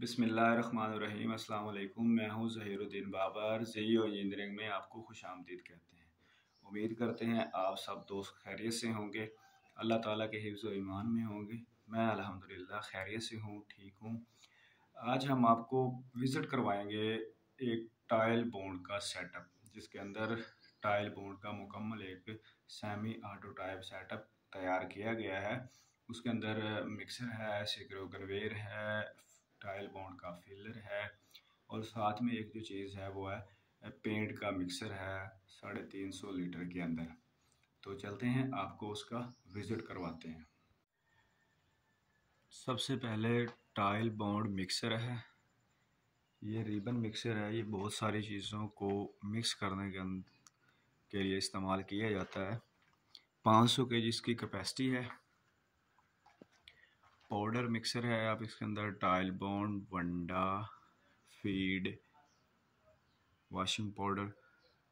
बसमीम् अल्लाम मैं हूँ ज़हीरुद्दीन बाबर जई और इंजीनियरिंग में आपको खुश आमदीद कहते हैं उम्मीद करते हैं आप सब दोस्त खैरियत से होंगे अल्लाह ताला के हिफ्ज़ ईमान में होंगे मैं अल्हम्दुलिल्लाह खैरियत से हूँ ठीक हूँ आज हम आपको विज़िट करवाएंगे एक टाइल बोर्ड का सेटअप जिसके अंदर टाइल बोर्ड का मुकम्मल एक सेमी आटो टाइप सेटअप तैयार किया गया है उसके अंदर मिक्सर है सिक्रो कन्वेयर है टाइल बॉन्ड का फिलर है और साथ में एक जो चीज़ है वो है पेंट का मिक्सर है साढ़े तीन सौ लीटर के अंदर तो चलते हैं आपको उसका विज़िट करवाते हैं सबसे पहले टाइल बॉन्ड मिक्सर है ये रिबन मिक्सर है ये बहुत सारी चीज़ों को मिक्स करने के के लिए इस्तेमाल किया जाता है 500 सौ के जी इसकी कैपेसिटी है पाउडर मिक्सर है आप इसके अंदर टाइल बॉन्ड वंडा फीड वॉशिंग पाउडर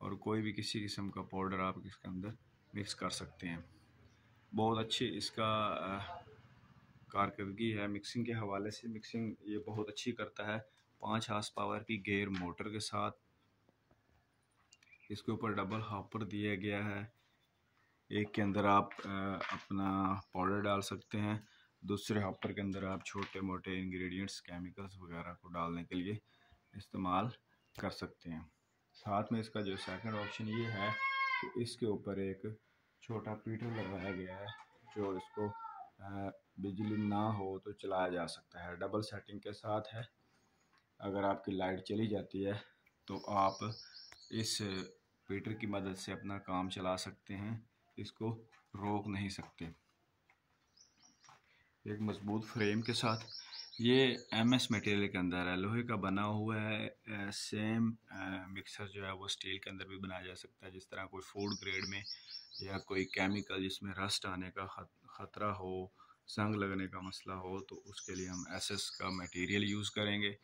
और कोई भी किसी किस्म का पाउडर आप इसके अंदर मिक्स कर सकते हैं बहुत अच्छी इसका कारकर्दगी है मिक्सिंग के हवाले से मिक्सिंग ये बहुत अच्छी करता है पाँच हाथ पावर की गेयर मोटर के साथ इसके ऊपर डबल हॉपर दिया गया है एक के अंदर आप अपना पाउडर डाल सकते हैं दूसरे हॉपर के अंदर आप छोटे मोटे इंग्रेडिएंट्स केमिकल्स वगैरह को डालने के लिए इस्तेमाल कर सकते हैं साथ में इसका जो सेकंड ऑप्शन ये है कि इसके ऊपर एक छोटा पीटर लगाया गया है जो इसको बिजली ना हो तो चलाया जा सकता है डबल सेटिंग के साथ है अगर आपकी लाइट चली जाती है तो आप इस पीटर की मदद से अपना काम चला सकते हैं इसको रोक नहीं सकते एक मज़बूत फ्रेम के साथ ये एम एस मटेरियल के अंदर है लोहे का बना हुआ है सेम मिक्सर जो है वो स्टील के अंदर भी बनाया जा सकता है जिस तरह कोई फूड ग्रेड में या कोई केमिकल जिसमें रस्ट आने का ख़तरा हो जंग लगने का मसला हो तो उसके लिए हम एस एस का मटेरियल यूज़ करेंगे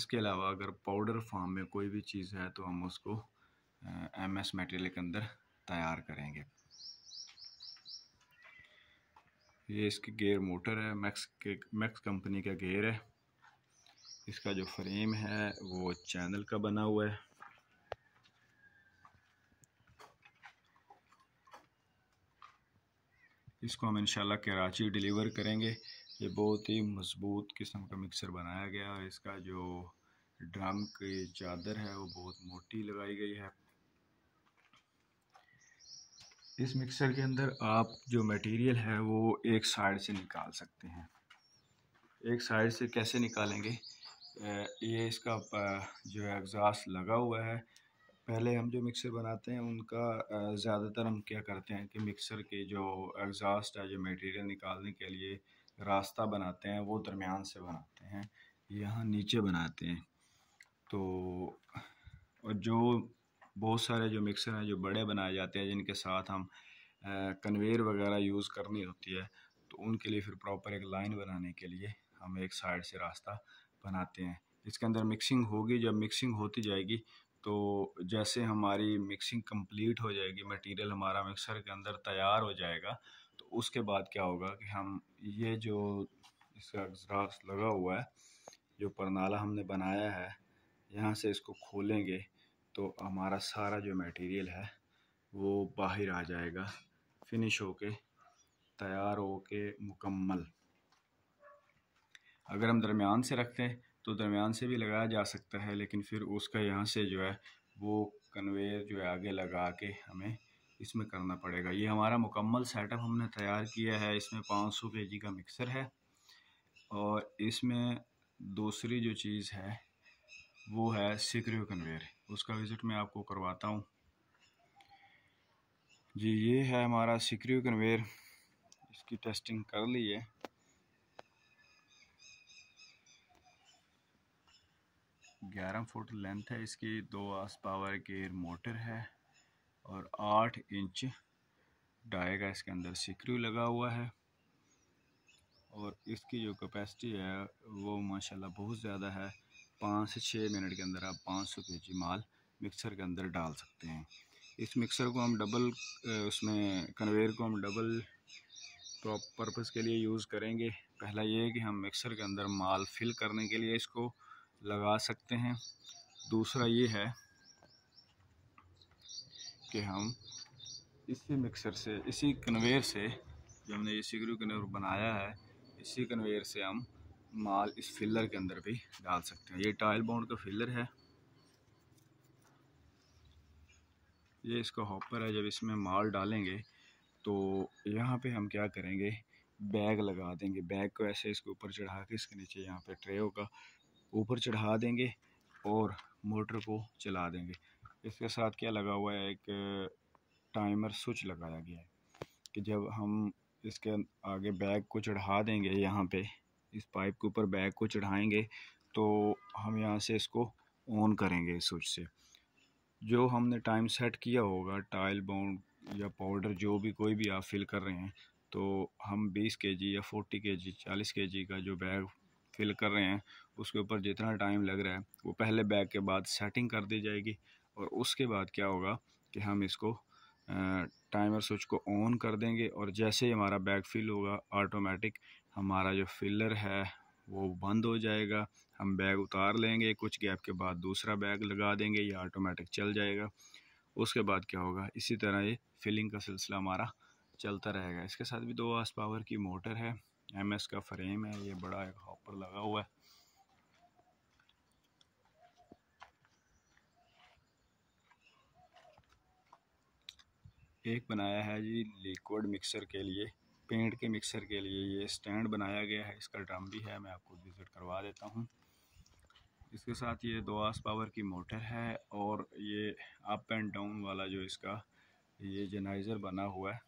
इसके अलावा अगर पाउडर फॉर्म में कोई भी चीज़ है तो हम उसको एम एस मटेरियल के अंदर तैयार करेंगे ये इसकी गेयर मोटर है मैक्स के मैक्स कंपनी का गेयर है इसका जो फ्रेम है वो चैनल का बना हुआ है इसको हम इंशाल्लाह कराची डिलीवर करेंगे ये बहुत ही मज़बूत किस्म का मिक्सर बनाया गया है इसका जो ड्रम की चादर है वो बहुत मोटी लगाई गई है इस मिक्सर के अंदर आप जो मटेरियल है वो एक साइड से निकाल सकते हैं एक साइड से कैसे निकालेंगे ये इसका जो है एग्ज़ास लगा हुआ है पहले हम जो मिक्सर बनाते हैं उनका ज़्यादातर हम क्या करते हैं कि मिक्सर के जो एग्ज़ास्ट है जो मटेरियल निकालने के लिए रास्ता बनाते हैं वो दरमियान से बनाते हैं यहाँ नीचे बनाते हैं तो और जो बहुत सारे जो मिक्सर हैं जो बड़े बनाए जाते हैं जिनके साथ हम कन्वेयर वगैरह यूज़ करनी होती है तो उनके लिए फिर प्रॉपर एक लाइन बनाने के लिए हम एक साइड से रास्ता बनाते हैं इसके अंदर मिक्सिंग होगी जब मिक्सिंग होती जाएगी तो जैसे हमारी मिक्सिंग कंप्लीट हो जाएगी मटेरियल हमारा मिक्सर के अंदर तैयार हो जाएगा तो उसके बाद क्या होगा कि हम ये जो इसका ग्रास लगा हुआ है जो परनाला हमने बनाया है यहाँ से इसको खोलेंगे तो हमारा सारा जो मटेरियल है वो बाहर आ जाएगा फिनिश होके तैयार होके मुकम्मल अगर हम दरमियान से रखते हैं तो दरमियान से भी लगाया जा सकता है लेकिन फिर उसका यहाँ से जो है वो कन्वेयर जो है आगे लगा के हमें इसमें करना पड़ेगा ये हमारा मुकम्मल सेटअप हमने तैयार किया है इसमें 500 सौ का मिक्सर है और इसमें दूसरी जो चीज़ है वो है सिक्रियो कन्वेयर उसका विज़िट मैं आपको करवाता हूँ जी ये है हमारा सिक्रियो कन्वेयर इसकी टेस्टिंग कर ली है ग्यारह फुट लेंथ है इसकी दो आस पावर गेयर मोटर है और आठ इंच डाई का इसके अंदर सिक्रियो लगा हुआ है और इसकी जो कैपेसिटी है वो माशाल्लाह बहुत ज़्यादा है पाँच से छः मिनट के अंदर आप पाँच सौ के जी माल मिक्सर के अंदर डाल सकते हैं इस मिक्सर को हम डबल उसमें कन्वेयर को हम डबल पर्पस के लिए यूज़ करेंगे पहला ये है कि हम मिक्सर के अंदर माल फिल करने के लिए इसको लगा सकते हैं दूसरा ये है कि हम इसी मिक्सर से इसी कन्वेयर से जो हमने ये सीगरू कन्वेयर बनाया है इसी कन्वेयर से हम माल इस फिलर के अंदर भी डाल सकते हैं ये टाइल बाउंड का फिलर है ये इसका हॉपर है जब इसमें माल डालेंगे तो यहाँ पे हम क्या करेंगे बैग लगा देंगे बैग को ऐसे इसके ऊपर चढ़ा के इसके नीचे यहाँ पे ट्रे होगा ऊपर चढ़ा देंगे और मोटर को चला देंगे इसके साथ क्या लगा हुआ है एक टाइमर स्विच लगाया गया है कि जब हम इसके आगे बैग को चढ़ा देंगे यहाँ पे इस पाइप के ऊपर बैग को चढ़ाएंगे तो हम यहाँ से इसको ऑन करेंगे स्विच से जो हमने टाइम सेट किया होगा टाइल बाउंड या पाउडर जो भी कोई भी आप फिल कर रहे हैं तो हम 20 के जी या 40 के जी चालीस के जी का जो बैग फिल कर रहे हैं उसके ऊपर जितना टाइम लग रहा है वो पहले बैग के बाद सेटिंग कर दी जाएगी और उसके बाद क्या होगा कि हम इसको टाइमर स्विच को ऑन कर देंगे और जैसे ही हमारा बैग फिल होगा ऑटोमेटिक हमारा जो फिलर है वो बंद हो जाएगा हम बैग उतार लेंगे कुछ गैप के बाद दूसरा बैग लगा देंगे ये ऑटोमेटिक चल जाएगा उसके बाद क्या होगा इसी तरह ये फिलिंग का सिलसिला हमारा चलता रहेगा इसके साथ भी दो आस पावर की मोटर है एम एस का फ्रेम है ये बड़ा एक हॉपर लगा हुआ है एक बनाया है जी लिक्विड मिक्सर के लिए पेंट के मिक्सर के लिए ये स्टैंड बनाया गया है इसका ड्रम भी है मैं आपको विज़िट करवा देता हूँ इसके साथ ये दो आस पावर की मोटर है और ये अप एंड डाउन वाला जो इसका ये जनाइज़र बना हुआ है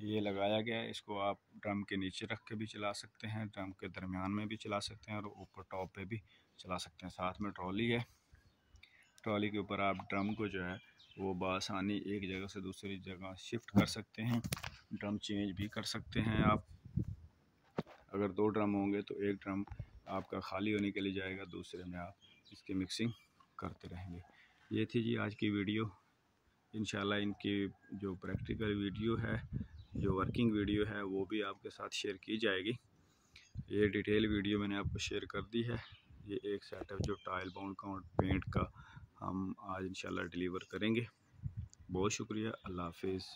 ये लगाया गया है इसको आप ड्रम के नीचे रख के भी चला सकते हैं ड्रम के दरमियान में भी चला सकते हैं और ऊपर टॉप पे भी चला सकते हैं साथ में ट्रॉली है ट्रॉली के ऊपर आप ड्रम को जो है वो बसानी एक जगह से दूसरी जगह शिफ्ट कर सकते हैं ड्रम चेंज भी कर सकते हैं आप अगर दो ड्रम होंगे तो एक ड्रम आपका खाली होने के लिए जाएगा दूसरे में आप इसकी मिक्सिंग करते रहेंगे ये थी जी आज की वीडियो इन इनकी जो प्रैक्टिकल वीडियो है जो वर्किंग वीडियो है वो भी आपके साथ शेयर की जाएगी ये डिटेल वीडियो मैंने आपको शेयर कर दी है ये एक सेटअप जो टाइल बाउंड का और पेंट का हम आज इंशाल्लाह डिलीवर करेंगे बहुत शुक्रिया अल्लाह हाफिज़